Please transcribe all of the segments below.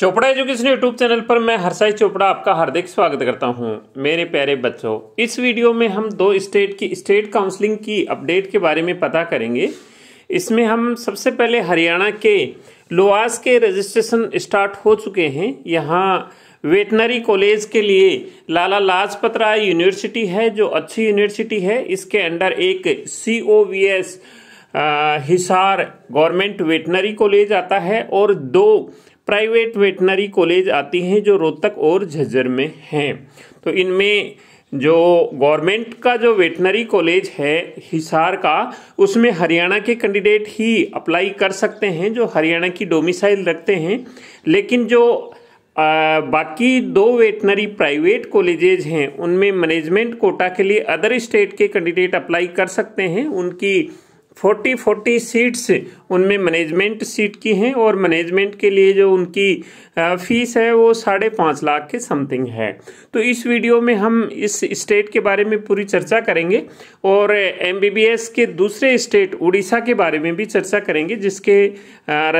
Chopra education YouTube channel पर मैं हरसाई चोपड़ा आपका हार्दिक स्वागत करता हूं मेरे प्यारे बच्चों इस वीडियो में हम दो स्टेट की स्टेट काउंसलिंग की अपडेट के बारे में पता करेंगे इसमें हम सबसे पहले हरियाणा के लोआस के रजिस्ट्रेशन स्टार्ट हो चुके हैं यहाँ वेटनरी कॉलेज के लिए लाला लाजपत राय यूनिवर्सिटी है जो अच्छी यूनिवर्सिटी है इसके अंडर एक C O V S Hisar government veterinary college आता है और दो प्राइवेट वेटनरी कॉलेज आती हैं जो रोहतक और झज्जर में हैं तो इनमें जो गवर्नमेंट का जो वेटनरी कॉलेज है हिसार का उसमें हरियाणा के कैंडिडेट ही अप्लाई कर सकते हैं जो हरियाणा की डोमिसाइल रखते हैं लेकिन जो आ, बाकी दो वेटनरी प्राइवेट कॉलेजेज हैं उनमें मैनेजमेंट कोटा के लिए अदर स्टेट के कैंडिडेट अप्लाई कर सकते हैं उनकी फोर्टी फोर्टी सीट्स उनमें मैनेजमेंट सीट की हैं और मैनेजमेंट के लिए जो उनकी फीस है वो साढ़े पाँच लाख के समथिंग है तो इस वीडियो में हम इस स्टेट के बारे में पूरी चर्चा करेंगे और एमबीबीएस के दूसरे स्टेट उड़ीसा के बारे में भी चर्चा करेंगे जिसके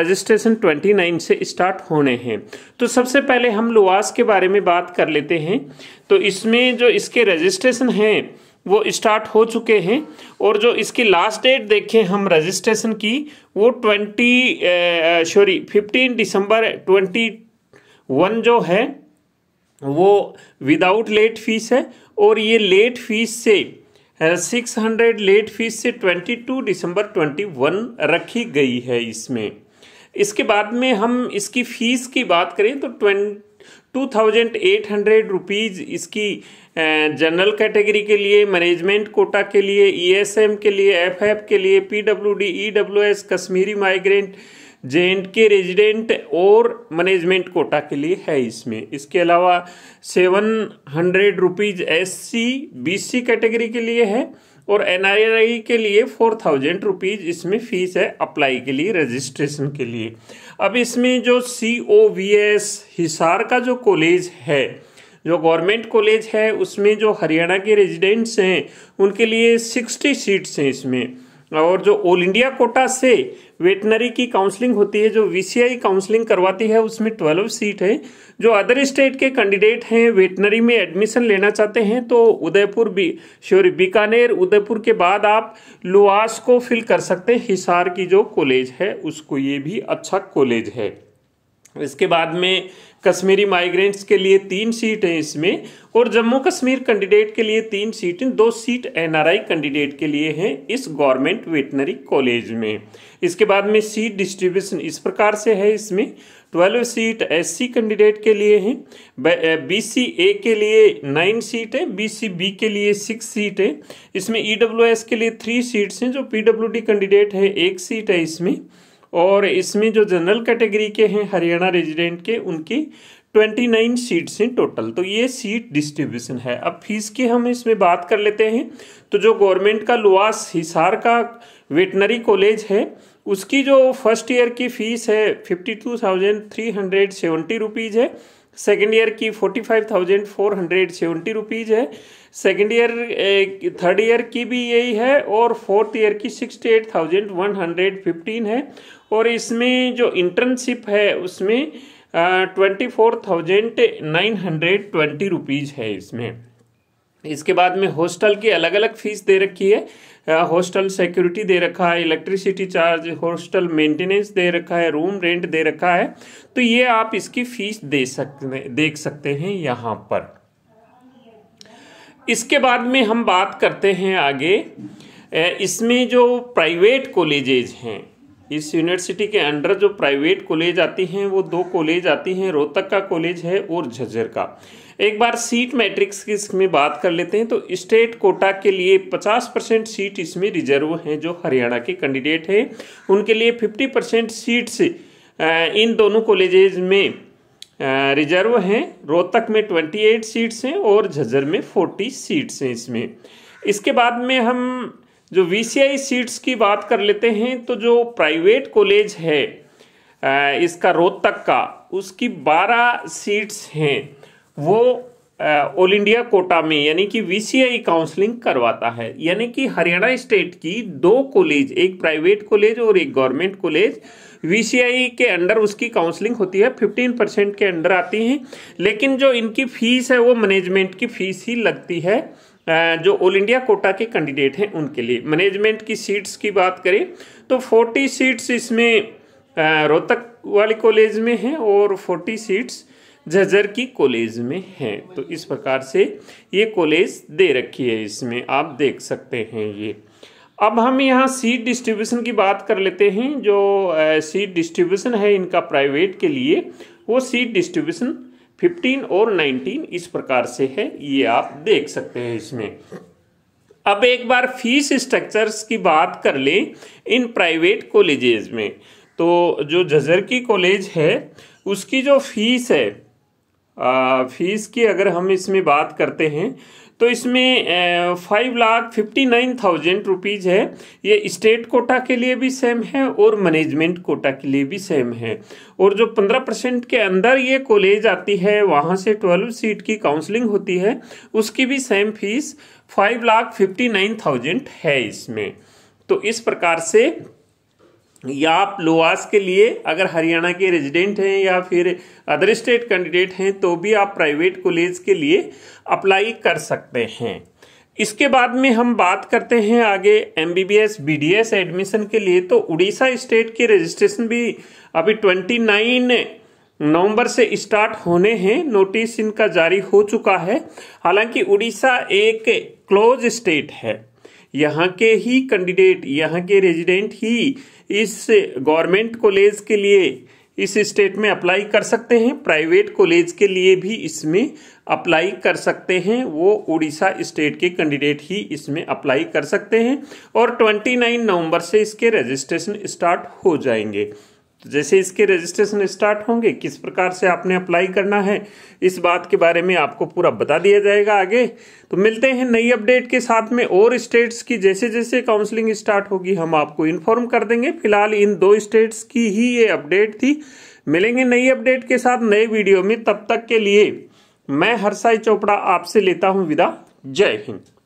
रजिस्ट्रेशन ट्वेंटी नाइन से स्टार्ट होने हैं तो सबसे पहले हम लुवास के बारे में बात कर लेते हैं तो इसमें जो इसके रजिस्ट्रेशन हैं वो स्टार्ट हो चुके हैं और जो इसकी लास्ट डेट देखें हम रजिस्ट्रेशन की वो ट्वेंटी सॉरी फिफ्टीन दिसंबर ट्वेंटी वन जो है वो विदाउट लेट फीस है और ये लेट फीस से सिक्स हंड्रेड लेट फीस से ट्वेंटी टू दिसंबर ट्वेंटी वन रखी गई है इसमें इसके बाद में हम इसकी फ़ीस की बात करें तो twenty two thousand eight hundred rupees इसकी जनरल कैटेगरी के लिए मैनेजमेंट कोटा के लिए ईएसएम e के लिए एफएफ के लिए PWD EWS Kashmiri migrant J and K resident और मैनेजमेंट कोटा के लिए है इसमें इसके अलावा seven hundred rupees S C B C category के लिए है और एन के लिए फोर थाउजेंड रुपीज़ इसमें फ़ीस है अप्लाई के लिए रजिस्ट्रेशन के लिए अब इसमें जो C O V S Hisar का जो कॉलेज है जो गवर्नमेंट कॉलेज है उसमें जो हरियाणा के रेजिडेंट्स हैं उनके लिए सिक्सटी सीट्स हैं इसमें और जो ऑल इंडिया कोटा से वेटनरी की काउंसलिंग होती है जो वीसीआई काउंसलिंग करवाती है उसमें ट्वेल्व सीट है जो अदर स्टेट के कैंडिडेट हैं वेटनरी में एडमिशन लेना चाहते हैं तो उदयपुर भी सॉरी बीकानेर उदयपुर के बाद आप लुआस को फिल कर सकते हैं हिसार की जो कॉलेज है उसको ये भी अच्छा कॉलेज है इसके बाद में कश्मीरी माइग्रेंट्स के लिए तीन सीट हैं इसमें और जम्मू कश्मीर कैंडिडेट के लिए तीन सीट दो सीट एनआरआई कैंडिडेट के लिए हैं इस गवर्नमेंट वेटनरी कॉलेज में इसके बाद में सीट डिस्ट्रीब्यूशन इस प्रकार से है इसमें ट्वेल्व सीट एससी कैंडिडेट के लिए हैं सी ए के लिए नाइन सीट है सी बी के लिए सिक्स e सीट है इसमें ई के लिए थ्री सीट्स हैं जो पी कैंडिडेट है एक सीट है इसमें और इसमें जो जनरल कैटेगरी के हैं हरियाणा रेजिडेंट के उनकी ट्वेंटी नाइन सीट्स हैं टोटल तो ये सीट डिस्ट्रीब्यूशन है अब फीस की हम इसमें बात कर लेते हैं तो जो गवर्नमेंट का लुआस हिसार का वेटनरी कॉलेज है उसकी जो फर्स्ट ईयर की फीस है fifty two thousand three hundred seventy rupees है सेकेंड ईयर की forty five thousand four hundred seventy rupees है सेकेंड ईयर थर्ड ईयर की भी यही है और फोर्थ ईयर की sixty eight thousand one hundred fifteen है और इसमें जो इंटर्नशिप है उसमें twenty four thousand nine hundred twenty rupees है इसमें इसके बाद में हॉस्टल की अलग अलग फ़ीस दे रखी है हॉस्टल सिक्योरिटी दे रखा है इलेक्ट्रिसिटी चार्ज हॉस्टल मेंटेनेंस दे रखा है रूम रेंट दे रखा है तो ये आप इसकी फीस दे सकते देख सकते हैं यहाँ पर इसके बाद में हम बात करते हैं आगे इसमें जो प्राइवेट कॉलेजेज हैं इस यूनिवर्सिटी के अंडर जो प्राइवेट कॉलेज आती हैं वो दो कॉलेज आती हैं रोहतक का कॉलेज है और झज्जर का एक बार सीट मैट्रिक्स की इसमें बात कर लेते हैं तो स्टेट कोटा के लिए 50 परसेंट सीट इसमें रिजर्व हैं जो हरियाणा के कैंडिडेट हैं उनके लिए 50 परसेंट सीट्स इन दोनों कॉलेजेज में रिजर्व हैं रोहतक में 28 सीट्स हैं और झज्जर में 40 सीट्स हैं इसमें इसके बाद में हम जो वी सीट्स की बात कर लेते हैं तो जो प्राइवेट कॉलेज है इसका रोहतक का उसकी 12 सीट्स हैं वो ऑल इंडिया कोटा में यानी कि वीसीआई काउंसलिंग करवाता है यानी कि हरियाणा स्टेट की दो कॉलेज एक प्राइवेट कॉलेज और एक गवर्नमेंट कॉलेज वीसीआई के अंडर उसकी काउंसलिंग होती है फिफ्टीन परसेंट के अंडर आती हैं लेकिन जो इनकी फीस है वो मैनेजमेंट की फीस ही लगती है जो ऑल इंडिया कोटा के कैंडिडेट हैं उनके लिए मैनेजमेंट की सीट्स की बात करें तो फोर्टी सीट्स इसमें रोहतक वाले कॉलेज में हैं और फोर्टी सीट्स झज्जर की कॉलेज में है तो इस प्रकार से ये कॉलेज दे रखी है इसमें आप देख सकते हैं ये अब हम यहाँ सीट डिस्ट्रीब्यूशन की बात कर लेते हैं जो सीट डिस्ट्रीब्यूशन है इनका प्राइवेट के लिए वो सीट डिस्ट्रीब्यूशन 15 और 19 इस प्रकार से है ये आप देख सकते हैं इसमें अब एक बार फीस स्ट्रक्चर्स की बात कर लें इन प्राइवेट कॉलेजेस में तो जो झजर की कॉलेज है उसकी जो फीस है फीस की अगर हम इसमें बात करते हैं तो इसमें five lakh fifty nine thousand rupees है ये स्टेट कोटा के लिए भी सेम है और मैनेजमेंट कोटा के लिए भी सेम है और जो पंद्रह परसेंट के अंदर ये कॉलेज आती है वहाँ से ट्वेल्व सीट की काउंसलिंग होती है उसकी भी same fees five lakh fifty nine thousand है इसमें तो इस प्रकार से या आप लोआस के लिए अगर हरियाणा के रेजिडेंट हैं या फिर अदर स्टेट कैंडिडेट हैं तो भी आप प्राइवेट कॉलेज के लिए अप्लाई कर सकते हैं इसके बाद में हम बात करते हैं आगे M B B S B D S admission के लिए तो उड़ीसा स्टेट की रजिस्ट्रेशन भी अभी ट्वेंटी नाइन नवंबर से स्टार्ट होने हैं नोटिस इनका जारी हो चुका है हालांकि उड़ीसा एक क्लोज स्टेट है यहाँ के ही कैंडिडेट यहाँ के रेजिडेंट ही इस गवर्नमेंट कॉलेज के लिए इस स्टेट में अप्लाई कर सकते हैं प्राइवेट कॉलेज के लिए भी इसमें अप्लाई कर सकते हैं वो उड़ीसा स्टेट के कैंडिडेट ही इसमें अप्लाई कर सकते हैं और 29 नवंबर से इसके रजिस्ट्रेशन स्टार्ट हो जाएंगे तो जैसे इसके रजिस्ट्रेशन स्टार्ट होंगे किस प्रकार से आपने अप्लाई करना है इस बात के बारे में आपको पूरा बता दिया जाएगा आगे तो मिलते हैं नई अपडेट के साथ में और स्टेट्स की जैसे जैसे काउंसलिंग स्टार्ट होगी हम आपको इन्फॉर्म कर देंगे फिलहाल इन दो स्टेट्स की ही ये अपडेट थी मिलेंगे नई अपडेट के साथ नए वीडियो में तब तक के लिए मैं हर्षाई चोपड़ा आपसे लेता हूँ विदा जय हिंद